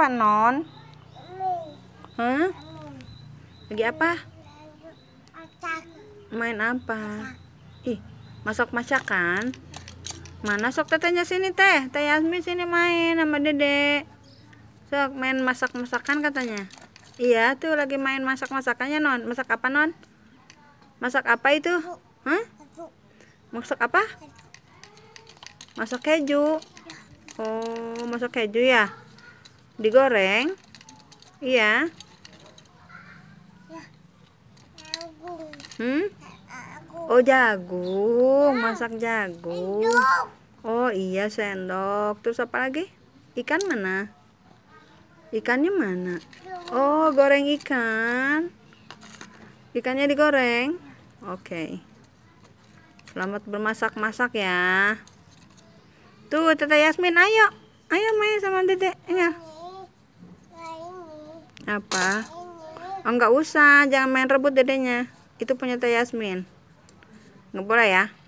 apa non? Hah? Lagi apa? Main apa? Ih, masak masakan. Mana sok tetenya sini teh? Teh Yasmin sini main sama Dede. Sok main masak masakan katanya. Iya tuh lagi main masak masakannya non. Masak apa non? Masak apa itu? Hah? Masak apa? Masak keju. Oh, masak keju ya? digoreng iya ya, hmm oh jagung ya. masak jagung oh iya sendok terus apa lagi ikan mana ikannya mana oh goreng ikan ikannya digoreng oke okay. selamat bermasak-masak ya tuh teteh Yasmin ayo ayo main sama dedek enggak? Iya. Apa? Oh, enggak usah, jangan main rebut dedenya. Itu punya Teh Yasmin. Enggak boleh ya?